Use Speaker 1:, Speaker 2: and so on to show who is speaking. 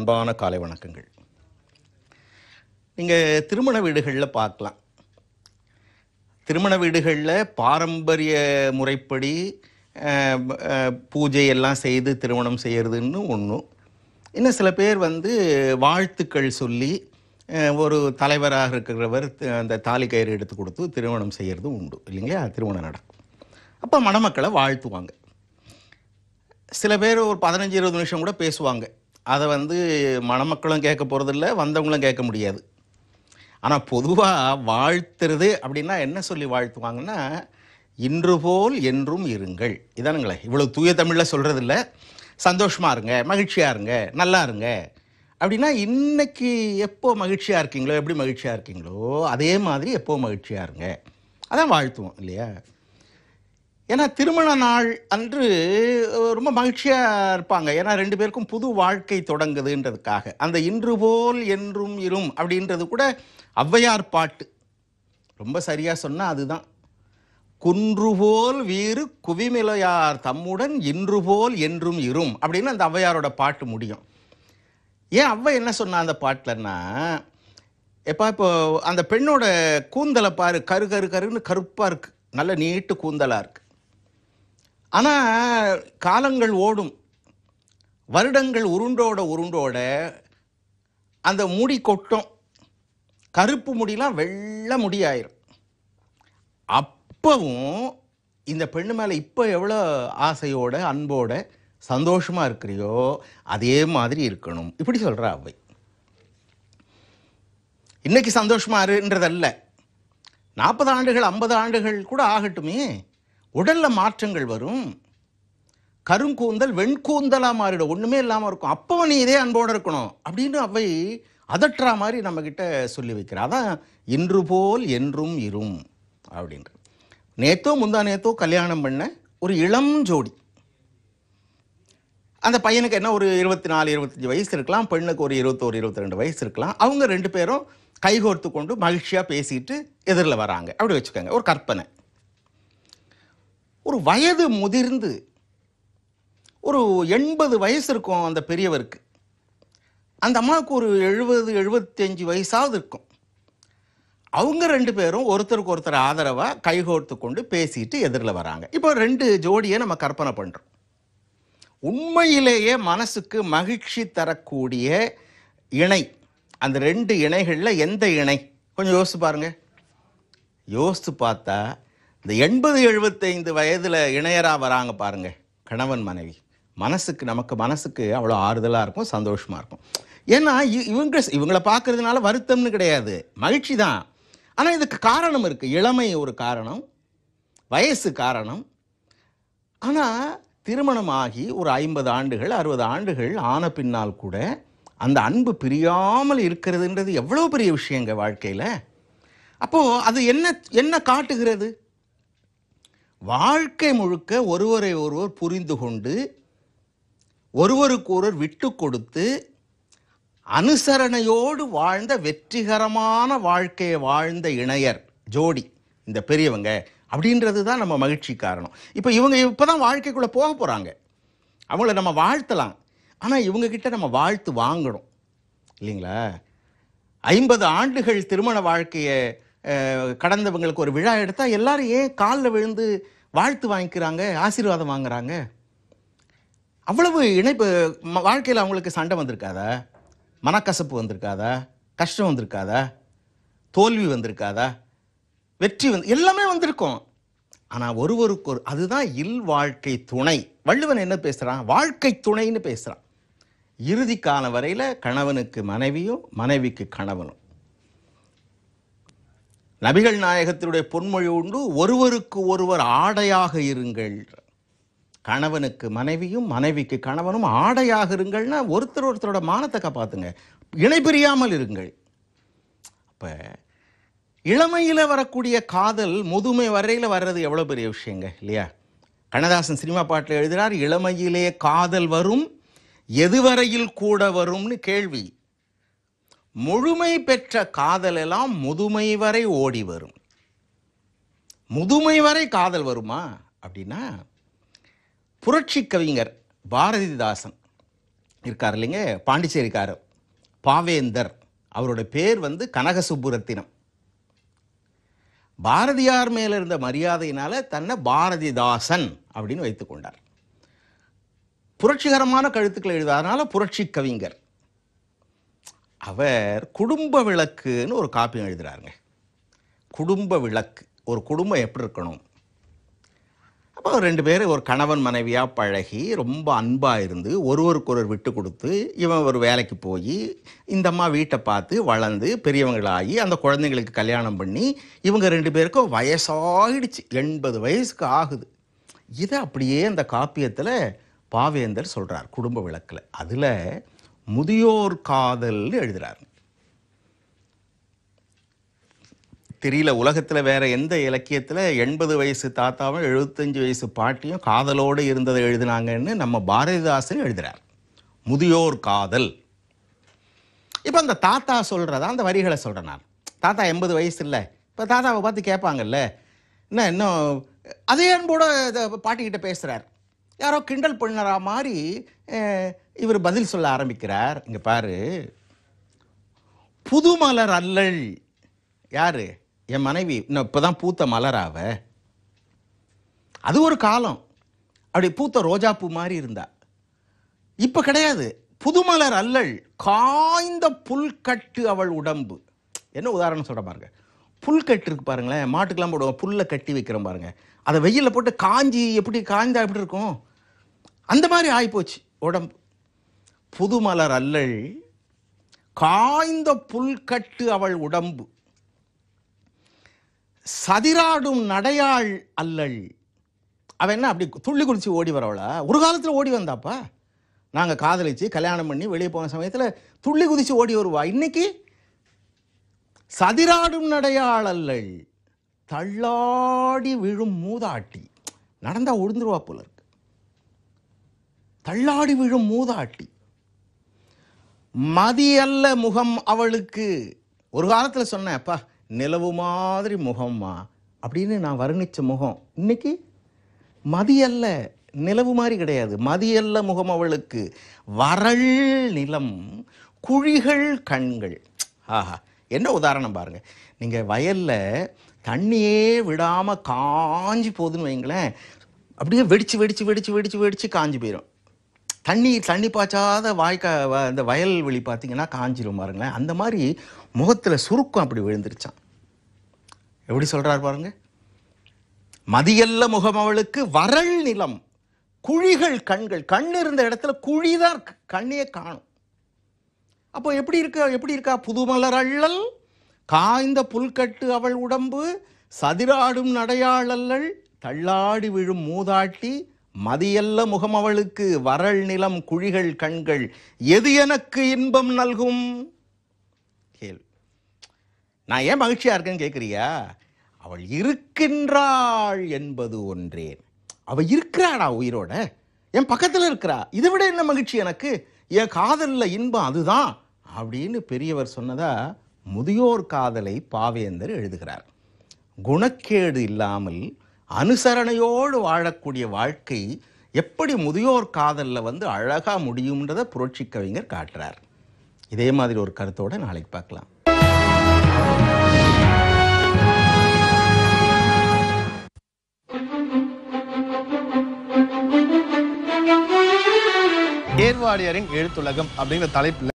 Speaker 1: அன்பான காலை வணக்கங்கள் நீங்கள் திருமண வீடுகளில் பார்க்கலாம் திருமண வீடுகளில் பாரம்பரிய முறைப்படி பூஜை எல்லாம் செய்து திருமணம் செய்கிறதுன்னு ஒன்றும் இன்னும் சில பேர் வந்து வாழ்த்துக்கள் சொல்லி ஒரு தலைவராக இருக்கிறவர் அந்த தாலி கயிறு எடுத்து கொடுத்து திருமணம் செய்கிறது உண்டு இல்லைங்களா திருமணம் நடக்கும் அப்போ மணமக்களை வாழ்த்துவாங்க சில பேர் ஒரு பதினஞ்சு இருபது நிமிஷம் கூட பேசுவாங்க அதை வந்து மணமக்களும் கேட்க போகிறதில்ல வந்தவங்களும் கேட்க முடியாது ஆனால் பொதுவாக வாழ்த்துறது அப்படின்னா என்ன சொல்லி வாழ்த்துவாங்கன்னா இன்று போல் என்றும் இருங்கள் இதானுங்களே இவ்வளோ தூய தமிழில் சொல்கிறதில்ல சந்தோஷமாக இருங்க மகிழ்ச்சியாக இருங்க நல்லா இருங்க அப்படின்னா இன்றைக்கி எப்போ மகிழ்ச்சியாக இருக்கீங்களோ எப்படி மகிழ்ச்சியாக இருக்கீங்களோ அதே மாதிரி எப்போ மகிழ்ச்சியாக இருங்க அதான் வாழ்த்துவோம் இல்லையா ஏன்னா திருமண நாள் அன்று ரொம்ப மகிழ்ச்சியாக இருப்பாங்க ஏன்னா ரெண்டு பேருக்கும் புது வாழ்க்கை தொடங்குதுன்றதுக்காக அந்த இன்று போல் என்றும் இரும் அப்படின்றது கூட ஔவையார் பாட்டு ரொம்ப சரியாக சொன்னால் அதுதான் குன்றுபோல் வீறு குவிமிலையார் தம்முடன் இன்று போல் என்றும் இரும் அப்படின்னு அந்த ஔவையாரோட பாட்டு முடியும் ஏன் அவ்வை என்ன சொன்னா அந்த பாட்டில்னா எப்பா இப்போ அந்த பெண்ணோட கூந்தலை பாரு கரு கரு கருன்னு கருப்பாக இருக்குது நல்ல நீட்டு கூந்தலாக இருக்குது ஆனால் காலங்கள் ஓடும் வருடங்கள் உருண்டோட உருண்டோட அந்த முடி கொட்டும் கருப்பு முடிலாம் வெள்ள முடியாயிரும் அப்பவும் இந்த பெண்ணு மேலே இப்போ எவ்வளோ ஆசையோட அன்போட சந்தோஷமாக இருக்கிறியோ அதே மாதிரி இருக்கணும் இப்படி சொல்கிறா அவை இன்றைக்கி சந்தோஷமாக இருன்றதல்ல நாற்பது ஆண்டுகள் ஐம்பது ஆண்டுகள் கூட ஆகட்டுமே உடலில் மாற்றங்கள் வரும் கருங்கூந்தல் வெண்கூந்தலாக மாறிடும் ஒன்றுமே இல்லாமல் இருக்கும் அப்போ நீ இதே அன்போடு இருக்கணும் அப்படின்னு அவை அதற்றா மாதிரி நம்மக்கிட்ட சொல்லி வைக்கிறா அதான் இன்று போல் என்றும் இரும் அப்படின்ற நேத்தோ முந்தா நேத்தோ கல்யாணம் பண்ண ஒரு இளம் ஜோடி அந்த பையனுக்கு என்ன ஒரு இருபத்தி நாலு இருபத்தஞ்சி வயசு இருக்கலாம் பெண்ணுக்கு ஒரு இருபத்தோரு இருபத்தி ரெண்டு வயசு இருக்கலாம் அவங்க ரெண்டு பேரும் கைகோர்த்து கொண்டு மகிழ்ச்சியாக பேசிட்டு எதிரில் வராங்க அப்படி வச்சுக்கோங்க ஒரு கற்பனை ஒரு வயது முதிர்ந்து ஒரு எண்பது வயசு இருக்கும் அந்த பெரியவருக்கு அந்த அம்மாவுக்கு ஒரு எழுபது எழுபத்தஞ்சு வயசாவது இருக்கும் அவங்க ரெண்டு பேரும் ஒருத்தருக்கு ஒருத்தர் ஆதரவாக கைகோர்த்து கொண்டு பேசிட்டு எதிரில் வராங்க இப்போ ரெண்டு ஜோடியை நம்ம கற்பனை பண்ணுறோம் உண்மையிலேயே மனசுக்கு மகிழ்ச்சி தரக்கூடிய இணை அந்த ரெண்டு இணைகளில் எந்த இணை கொஞ்சம் யோசிச்சு பாருங்கள் யோசித்து பார்த்தா இந்த எண்பது எழுபத்தைந்து வயதில் இணையராக வராங்க பாருங்கள் கணவன் மனைவி மனசுக்கு நமக்கு மனசுக்கு அவ்வளோ ஆறுதலாக இருக்கும் சந்தோஷமாக இருக்கும் ஏன்னா இவங்க இவங்களை பார்க்குறதுனால வருத்தம்னு கிடையாது மகிழ்ச்சி தான் ஆனால் இதுக்கு காரணம் இருக்குது இளமை ஒரு காரணம் வயசு காரணம் ஆனால் திருமணமாகி ஒரு ஐம்பது ஆண்டுகள் அறுபது ஆண்டுகள் ஆன பின்னால் கூட அந்த அன்பு பிரியாமல் இருக்கிறதுன்றது எவ்வளோ பெரிய விஷயங்க வாழ்க்கையில் அப்போது அது என்ன என்ன காட்டுகிறது வாழ்க்கை முழுக்க ஒருவரை ஒருவர் புரிந்து கொண்டு ஒருவருக்கு ஒருவர் விட்டு கொடுத்து அனுசரணையோடு வாழ்ந்த வெற்றிகரமான வாழ்க்கையை வாழ்ந்த இணையர் ஜோடி இந்த பெரியவங்க அப்படின்றது தான் நம்ம மகிழ்ச்சி காரணம் இப்போ இவங்க இப்போ தான் வாழ்க்கைக்குள்ளே போக போகிறாங்க அவங்கள நம்ம வாழ்த்தலாம் ஆனால் இவங்கக்கிட்ட நம்ம வாழ்த்து வாங்கணும் இல்லைங்களா ஐம்பது ஆண்டுகள் திருமண வாழ்க்கையை கடந்தவங்களுக்கு ஒரு விழா எடுத்தால் எல்லாரும் ஏன் காலில் விழுந்து வாழ்த்து வாங்கிக்கிறாங்க ஆசீர்வாதம் வாங்குறாங்க அவ்வளவு இணைப்பு வாழ்க்கையில் அவங்களுக்கு சண்டை வந்திருக்காதா மனக்கசப்பு வந்திருக்காதா கஷ்டம் வந்திருக்காதா தோல்வி வந்திருக்காதா வெற்றி வந்து எல்லாமே வந்திருக்கும் ஆனால் ஒருவருக்கு ஒரு அதுதான் இல் வாழ்க்கை துணை வள்ளுவன் என்ன பேசுகிறான் வாழ்க்கை துணைன்னு பேசுகிறான் இறுதி காலம் வரையில் கணவனுக்கு மனைவியும் மனைவிக்கு கணவனும் நபிகள் நாயகத்தினுடைய பொன்மொழி உண்டு ஒருவருக்கு ஒருவர் ஆடையாக இருங்கள் கணவனுக்கு மனைவியும் மனைவிக்கு கணவனும் ஆடையாக இருங்கள்னா ஒருத்தர் ஒருத்தரோட மானத்தை காப்பாத்துங்க இணை பிரியாமல் இருங்கள் அப்போ இளமையில் வரக்கூடிய காதல் முதுமை வரையில் வர்றது எவ்வளோ பெரிய விஷயங்க இல்லையா கண்ணதாசன் சினிமா பாட்டில் எழுதுகிறார் இளமையிலே காதல் வரும் எதுவரையில் கூட வரும்னு கேள்வி முழுமை பெற்ற காதல் எல்லாம் முதுமை வரை ஓடி வரும் முதுமை வரை காதல் வருமா அப்படின்னா புரட்சி கவிஞர் பாரதிதாசன் இருக்கார் இல்லைங்க பாண்டிச்சேரிக்காரர் பாவேந்தர் அவரோட பேர் வந்து கனகசுப்புரத்தினம் பாரதியார் மேலே இருந்த மரியாதையினால் தன்னை பாரதிதாசன் அப்படின்னு வைத்துக்கொண்டார் புரட்சிகரமான கழுத்துக்களை எழுதாதனால புரட்சி கவிஞர் அவர் குடும்ப விளக்குன்னு ஒரு காப்பியம் எழுதுகிறாருங்க குடும்ப விளக்கு ஒரு குடும்பம் எப்படி இருக்கணும் அப்போ ரெண்டு பேரும் ஒரு கணவன் மனைவியாக பழகி ரொம்ப அன்பாக இருந்து ஒருவருக்கு ஒருவர் விட்டு கொடுத்து இவன் ஒரு வேலைக்கு போய் இந்த அம்மா வீட்டை பார்த்து வளர்ந்து பெரியவங்களாகி அந்த குழந்தைங்களுக்கு கல்யாணம் பண்ணி இவங்க ரெண்டு பேருக்கும் வயசாகிடுச்சு எண்பது வயசுக்கு ஆகுது இதை அப்படியே அந்த காப்பியத்தில் பாவேந்தர் சொல்கிறார் குடும்ப விளக்கில் அதில் முதியோர் காதல் எழுதுகிறார் தெரியல உலகத்தில் வேற எந்த இலக்கியத்தில் எண்பது வயசு தாத்தாவும் எழுபத்தஞ்சு வயசு பாட்டியும் காதலோடு இருந்ததை எழுதினாங்கன்னு நம்ம பாரதிதாசன் எழுதுகிறார் முதியோர் காதல் இப்போ அந்த தாத்தா சொல்கிறதா அந்த வரிகளை சொல்கிறேன் நான் தாத்தா எண்பது வயசு இல்லை இப்போ தாத்தாவை பார்த்து கேட்பாங்கல்ல என்ன இன்னும் அதே அன்போட பாட்டிக்கிட்ட பேசுகிறார் யாரோ கிண்டல் பண்ணுறா மாதிரி இவர் பதில் சொல்ல ஆரம்பிக்கிறார் இங்கே பாரு புது மலர் அல்லல் யார் என் மனைவி இன்னும் இப்போ தான் பூத்த மலராவ அது ஒரு காலம் அப்படி பூத்த ரோஜா பூ மாதிரி இருந்தா இப்போ கிடையாது புதுமலர் அல்லல் காய்ந்த புல்கட்டு அவள் உடம்பு என்ன உதாரணம் சொல்கிற பாருங்க புல்கட்டு இருக்கு பாருங்களேன் மாட்டுக்கெல்லாம் போடுவோம் புல்லை கட்டி வைக்கிறோம் பாருங்கள் அதை வெயிலில் போட்டு காஞ்சி எப்படி காய்ந்தா எப்படி இருக்கும் அந்த மாதிரி ஆகிப்போச்சு உடம்பு புதுமலர் அல்லள் காய்ந்த புல்கட்டு அவள் உடம்பு சதிராடும் நடையாள் அல்லள் அவள் என்ன அப்படி துள்ளி குளிச்சு ஓடி வரவளா ஒரு காலத்தில் ஓடி வந்தாப்பா நாங்கள் காதலிச்சு கல்யாணம் பண்ணி வெளியே போன சமயத்தில் துள்ளி குதிச்சு ஓடி வருவா இன்னைக்கு சதிராடும் நடையாள் அல்லள் தள்ளாடி விழும் மூதாட்டி நடந்தால் உழுந்துருவா போல இருக்கு தள்ளாடி விழும் மூதாட்டி மதி அல்ல முகம் அவளுக்கு ஒரு காலத்தில் சொன்னேன் அப்பா நிலவு மாதிரி முகம்மா அப்படின்னு நான் வர்ணித்த முகம் இன்னைக்கு மதியல்ல நிலவு மாதிரி கிடையாது மதியல்ல முகம் அவளுக்கு வரள் நிலம் குழிகள் கண்கள் ஆஹா என்ன உதாரணம் பாருங்கள் நீங்கள் வயலில் தண்ணியே விடாமல் காஞ்சி போகுதுன்னு வைங்களேன் அப்படியே வெடிச்சு வெடிச்சு வெடிச்சு வெடிச்சு வெடிச்சு காஞ்சி போயிடும் தண்ணி தண்ணி பாய்ச்சாத வாய்க்கா அந்த வயல் வெளி பார்த்தீங்கன்னா காஞ்சிரும் பாருங்களேன் அந்த மாதிரி முகத்தில் சுருக்கம் அப்படி விழுந்துருச்சான் எப்படி சொல்கிறார் பாருங்க மதியல்ல முகம் அவளுக்கு வரல் நிலம் குழிகள் கண்கள் கண் இருந்த இடத்துல குழிதான் கண்ணையே காணும் அப்போ எப்படி இருக்கா எப்படி இருக்கா புதுமலர் அள்ளல் காய்ந்த புல்கட்டு அவள் உடம்பு சதிராடும் நடையாளல்கள் தள்ளாடி விழும் மூதாட்டி மதியல்ல முகம் அவளுக்கு வரள் நிலம் குழிகள் கண்கள் எது எனக்கு இன்பம் நல்கும் கேள் நான் ஏன் மகிழ்ச்சியாக இருக்கேன்னு கேட்குறியா அவள் இருக்கின்றாள் என்பது ஒன்றேன் அவள் இருக்கிறாடா உயிரோட என் பக்கத்தில் இருக்கிறா இதை விட என்ன மகிழ்ச்சி எனக்கு என் காதலில் இன்பம் அதுதான் அப்படின்னு பெரியவர் சொன்னதா முதியோர் காதலை பாவேந்தர் எழுதுகிறார் குணக்கேடு இல்லாமல் அனுசரணையோடு வாழக்கூடிய வாழ்க்கை எப்படி முதியோர் காதலில் வந்து அழகாக முடியும்ன்றதை புரட்சி கவிஞர் காட்டுறார் இதே மாதிரி ஒரு கருத்தோடு நாளைக்கு பார்க்கலாம் ஏர்வாடியரின் எழுத்துலகம் அப்படிங்கிற தலைப்பில்